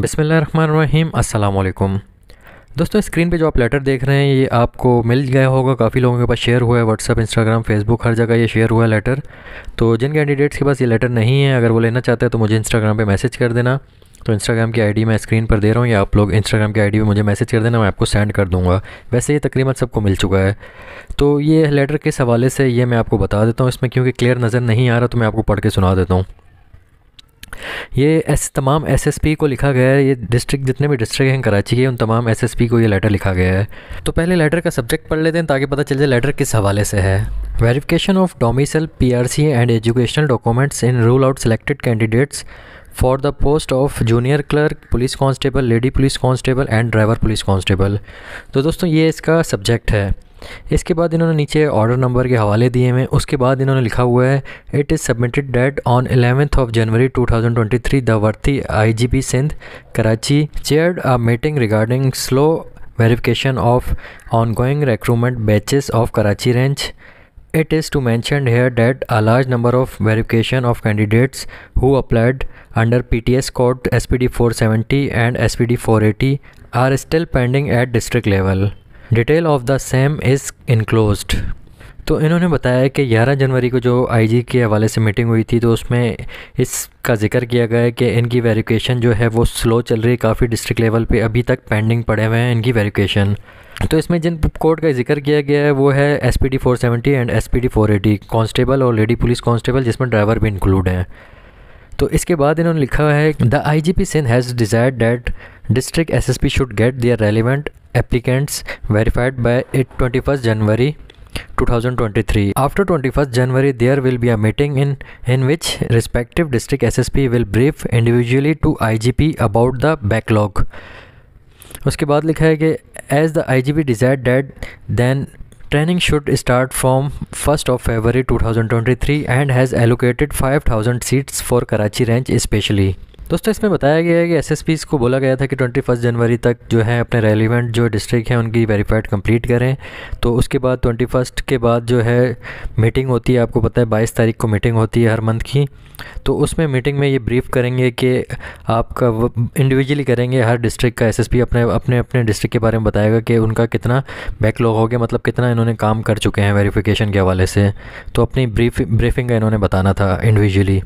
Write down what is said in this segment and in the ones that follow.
बिसमीम् अल्लाम दोस्तों स्क्रीन पे जो आप लेटर देख रहे हैं ये आपको मिल गया होगा काफ़ी लोगों के पास शेयर हुआ है व्हाट्सअप इंस्टाग्राम फेसबुक हर जगह ये शेयर हुआ है लेटर तो जिन कैंडिडेट्स के पास ये लेटर नहीं है अगर वो लेना चाहते हैं तो मुझे इंस्टाग्राम पे मैसेज कर देना तो इंस्टाग्राम की आईडी मैं स्क्रीन पर दे रहा हूँ या आप लोग इंस्टाग्राम की आईडी पे मुझे मैसेज कर देना मैं आपको सेंड कर दूँगा वैसे ये तकरीबन सबको मिल चुका है तो ये लेटर किस हवाले से ये मैं आपको बता देता हूँ इसमें क्योंकि क्लियर नज़र नहीं आ रहा तो मैं आपको पढ़ के सुना देता हूँ ये ऐसे तमाम एसएसपी को लिखा गया है ये डिस्ट्रिक्ट जितने भी डिस्ट्रिक्ट हैं कराची के उन तमाम एसएसपी को ये लेटर लिखा गया है तो पहले लेटर का सब्जेक्ट पढ़ लेते हैं ताकि पता चल जाए लेटर किस हवाले से है verification of domicile PRC and educational documents in rule out selected candidates for the post of junior clerk police constable lady police constable and driver police constable तो दोस्तों ये इसका सब्जेक्ट है इसके बाद इन्होंने नीचे ऑर्डर नंबर के हवाले दिए हुए उसके बाद इन्होंने लिखा हुआ है it is submitted that on eleventh of January 2023 the worthy IGP Sindh Karachi chaired a meeting regarding slow verification of ongoing recruitment batches of Karachi range it is to mention here that a large number of verification of candidates who applied under P T S code S P D four seventy and S P D four eighty are still pending at district level detail of the same is enclose तो इन्होंने बताया कि 11 जनवरी को जो IG के हवाले से meeting हुई थी तो उसमें इसका जिक्र किया गया है कि इनकी वेरिकेशन जो है वो स्लो चल रही है काफ़ी डिस्ट्रिक्ट लेवल पे अभी तक पेंडिंग पड़े हुए हैं इनकी वेरिकेशन तो इसमें जिन कोर्ट का जिक्र किया गया है वो है S P D four seventy and S P D four eighty constable और लेडी पुलिस कॉन्स्टेबल जिसमें ड्राइवर भी इंक्लूड हैं तो इसके बाद इन्होंने लिखा है the I G P Sindh has desire that district S S P should get their relevant applicants verified by 21st January 2023 after 21st january there will be a meeting in in which respective district ssp will brief individually to igp about the backlog उसके बाद लिखा है कि as the IGP desired, be desire that then training should start from 2023 and has allocated 5000 seats for Karachi range especially. दोस्तों इसमें बताया गया है कि एसएसपीज़ को बोला गया था कि 21 जनवरी तक जो है अपने रेलिवेंट जो डिस्ट्रिक्ट हैं उनकी वेरीफाइड कंप्लीट करें तो उसके बाद 21 के बाद जो है मीटिंग होती है आपको पता है 22 तारीख को मीटिंग होती है हर मंथ की तो उसमें मीटिंग में ये ब्रीफ करेंगे कि आपका इंडिविजुअली करेंगे हर डिस्ट्रिक्ट का एस अपने अपने अपने डिस्ट्रिक्ट के बारे में बताएगा कि उनका कितना बैकलॉग हो गया मतलब कितना इन्होंने काम कर चुके हैं वेरीफिकेशन के हवाले से तो अपनी ब्रीफ ब्रीफिंग का इन्होंने बताना था इंडिविजुअली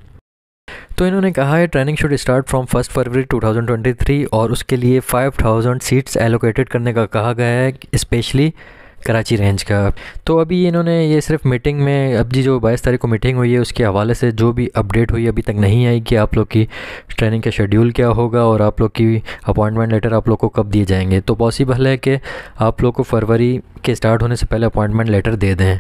तो इन्होंने कहा है training should start from first February 2023 और उसके लिए 5000 सीट्स एलोकेटेड करने का कहा गया है स्पेशली कराची रेंज का तो अभी इन्होंने ये सिर्फ मीटिंग में अब जी जो बाईस तारीख को मीटिंग हुई है उसके हवाले से जो भी अपडेट हुई अभी तक नहीं आई कि आप लोग की ट्रेनिंग का शेड्यूल क्या होगा और आप लोग की अपॉइंटमेंट लेटर आप लोग को कब दिए जाएंगे तो पॉसिबल है कि आप लोग को फरवरी के स्टार्ट होने से पहले अपॉइंटमेंट लेटर दे दें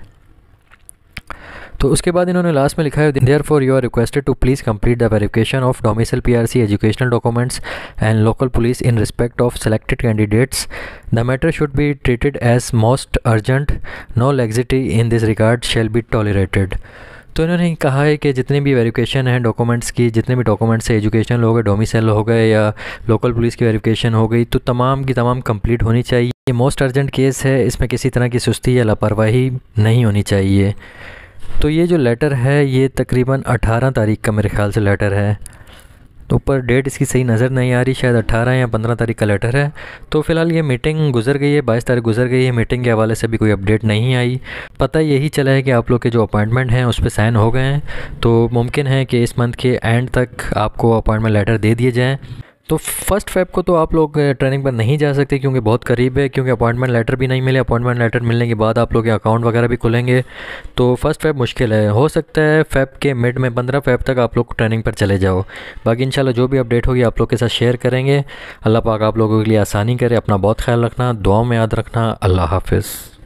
तो उसके बाद इन्होंने लास्ट में लिखा है therefore you are requested to please complete the verification of domicile PRC educational documents and local police in respect of selected candidates the matter should be treated as most urgent no laxity in this regard shall be tolerated तो इन्होंने कहा है कि जितने भी verification हैं documents की जितने भी डॉक्यूमेंट्स है एजुकेशन हो गए डोमिसल हो गए या लोकल पुलिस की वेरिफिकेशन हो गई तो तमाम की तमाम कंप्लीट होनी चाहिए ये मोस्ट अर्जेंट केस है इसमें किसी तरह की सुस्ती या लापरवाही नहीं होनी चाहिए तो ये जो लेटर है ये तकरीबन 18 तारीख का मेरे ख्याल से लेटर है तो ऊपर डेट इसकी सही नज़र नहीं आ रही शायद 18 या 15 तारीख का लेटर है तो फ़िलहाल ये मीटिंग गुजर गई है बाईस तारीख गुजर गई है मीटिंग के हवाले से भी कोई अपडेट नहीं आई पता यही चला है कि आप लोग के जो अपॉइंटमेंट हैं उस पर साइन हो गए हैं तो मुमकिन है कि इस मंथ के एंड तक आपको अपॉइंटमेंट लेटर दे दिए जाएँ तो फर्स्ट फेब को तो आप लोग ट्रेनिंग पर नहीं जा सकते क्योंकि बहुत करीब है क्योंकि अपॉइंटमेंट लेटर भी नहीं मिले अपॉइंटमेंट लेटर मिलने के बाद आप लोग के अकाउंट वगैरह भी खुलेंगे तो फर्स्ट फेब मुश्किल है हो सकता है फेब के मिड में पंद्रह फेब तक आप लोग ट्रेनिंग पर चले जाओ बाकी इंशाल्लाह जो भी अपडेट होगी आप लोग के साथ शेयर करेंगे अल्लाह पाक आप लोगों के लिए आसानी करे अपना बहुत ख्याल रखना दुआ में याद रखना अल्लाह हाफिज़